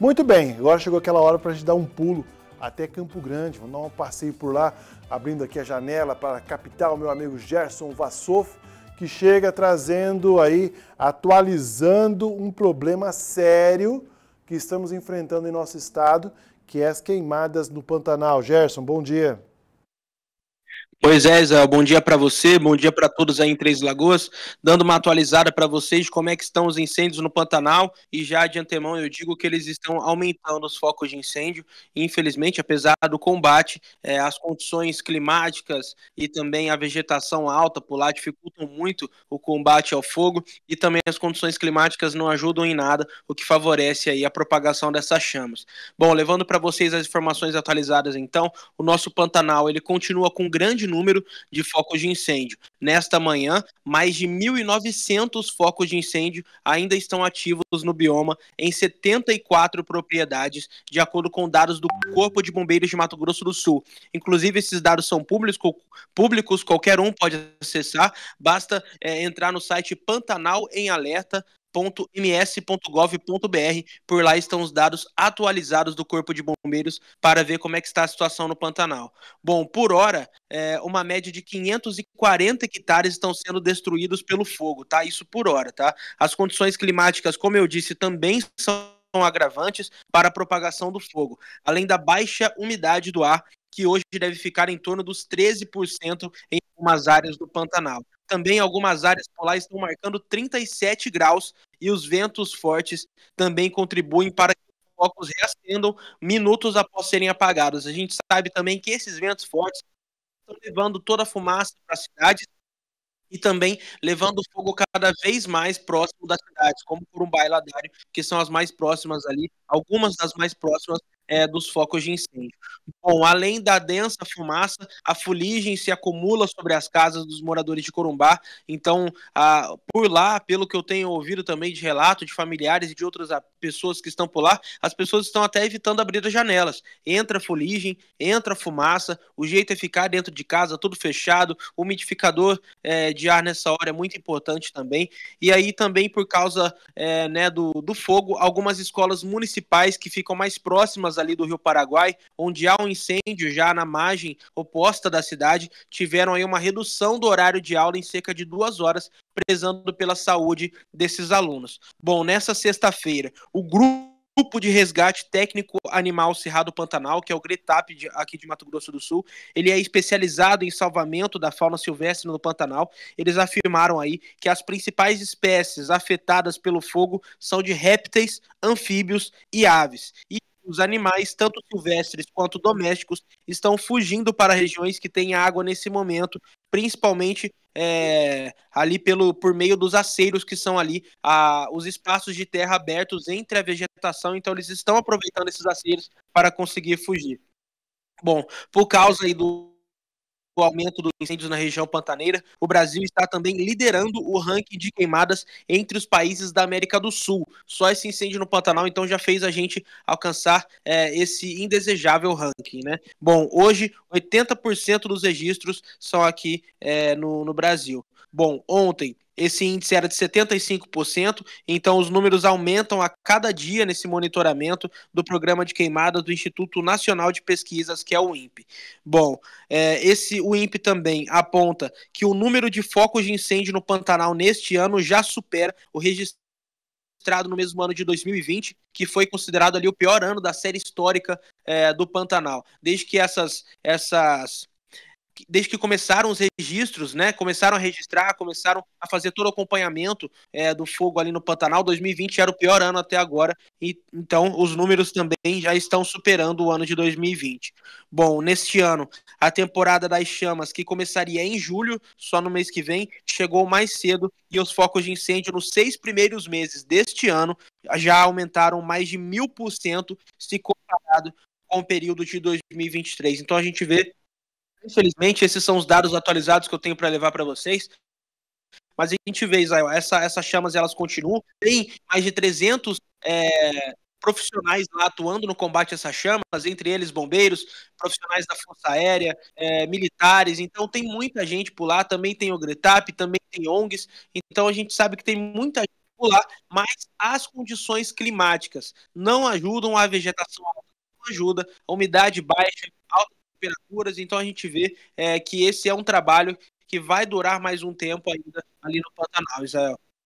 Muito bem, agora chegou aquela hora para a gente dar um pulo até Campo Grande. Vamos dar um passeio por lá, abrindo aqui a janela para a capital, meu amigo Gerson Vassoff, que chega trazendo aí, atualizando um problema sério que estamos enfrentando em nosso estado, que é as queimadas no Pantanal. Gerson, bom dia. Pois é, Israel, bom dia para você, bom dia para todos aí em Três Lagoas, dando uma atualizada para vocês como é que estão os incêndios no Pantanal e já de antemão eu digo que eles estão aumentando os focos de incêndio e infelizmente, apesar do combate, é, eh, as condições climáticas e também a vegetação alta por lá dificultam muito o combate ao fogo e também as condições climáticas não ajudam em nada, o que favorece aí a propagação dessas chamas. Bom, levando para vocês as informações atualizadas então, o nosso Pantanal ele continua com grande número de focos de incêndio. Nesta manhã, mais de 1.900 focos de incêndio ainda estão ativos no bioma em 74 propriedades, de acordo com dados do Corpo de Bombeiros de Mato Grosso do Sul. Inclusive, esses dados são públicos, públicos qualquer um pode acessar, basta é, entrar no site Pantanal em Alerta ms.gov.br. Por lá estão os dados atualizados do Corpo de Bombeiros para ver como é que está a situação no Pantanal. Bom, por hora, é, uma média de 540 hectares estão sendo destruídos pelo fogo, tá? Isso por hora, tá? As condições climáticas, como eu disse, também são agravantes para a propagação do fogo, além da baixa umidade do ar, que hoje deve ficar em torno dos 13% em algumas áreas do Pantanal. Também algumas áreas polares estão marcando 37 graus e os ventos fortes também contribuem para que os focos reacendam minutos após serem apagados. A gente sabe também que esses ventos fortes estão levando toda a fumaça para as cidades e também levando fogo cada vez mais próximo das cidades, como um e Ladário, que são as mais próximas ali, algumas das mais próximas é, dos focos de incêndio. Bom, além da densa fumaça, a fuligem se acumula sobre as casas dos moradores de Corumbá. Então, a, por lá, pelo que eu tenho ouvido também de relato de familiares e de outras a, ah, pessoas que estão por lá, as pessoas estão até evitando abrir as janelas. Entra fuligem, entra fumaça, o jeito é ficar dentro de casa, tudo fechado. O umidificador é, de ar nessa hora é muito importante também. E aí também por causa é, né, do, do fogo, algumas escolas municipais que ficam mais próximas ali do Rio Paraguai, onde há um incêndio já na margem oposta da cidade, tiveram aí uma redução do horário de aula em cerca de duas horas, prezando pela saúde desses alunos. Bom, nessa sexta-feira, o grupo Grupo de Resgate Técnico Animal Cerrado Pantanal, que é o GRETAP de, aqui de Mato Grosso do Sul. Ele é especializado em salvamento da fauna silvestre no Pantanal. Eles afirmaram aí que as principais espécies afetadas pelo fogo são de répteis, anfíbios e aves. E os animais, tanto silvestres quanto domésticos, estão fugindo para regiões que têm água nesse momento, principalmente é, ali pelo, por meio dos aceiros que são ali a, os espaços de terra abertos entre a vegetação, então eles estão aproveitando esses aceiros para conseguir fugir. Bom, por causa aí do o aumento dos incêndios na região pantaneira, o Brasil está também liderando o ranking de queimadas entre os países da América do Sul. Só esse incêndio no Pantanal, então, já fez a gente alcançar é, esse indesejável ranking, né? Bom, hoje 80% dos registros são aqui é, no, no Brasil. Bom, ontem esse índice era de 75%, então os números aumentam a cada dia nesse monitoramento do programa de queimadas do Instituto Nacional de Pesquisas, que é o INPE. Bom, é, esse o INPE também aponta que o número de focos de incêndio no Pantanal neste ano já supera o registrado registrado no mesmo ano de 2020, que foi considerado ali o pior ano da série histórica é, do Pantanal. Desde que essas, essas desde que começaram os registros, né? Começaram a registrar, começaram a fazer todo o acompanhamento é, do fogo ali no Pantanal. 2020 era o pior ano até agora, e então os números também já estão superando o ano de 2020. Bom, neste ano, a temporada das chamas, que começaria em julho, só no mês que vem, chegou mais cedo e os focos de incêndio nos seis primeiros meses deste ano já aumentaram mais de mil por cento se comparado com o período de 2023. Então a gente vê Infelizmente, esses são os dados atualizados que eu tenho para levar para vocês. Mas a gente vê, Israel, essa, essas chamas elas continuam. Tem mais de 300 é, profissionais lá atuando no combate a essas chamas, entre eles bombeiros, profissionais da Força Aérea, é, militares. Então tem muita gente por lá. Também tem o Gretap, também tem ONGs. Então a gente sabe que tem muita gente por lá, mas as condições climáticas não ajudam a vegetação alta, não ajuda a umidade baixa, alta temperaturas, então a gente vê é, que esse é um trabalho que vai durar mais um tempo ainda ali no Pantanal, Israel.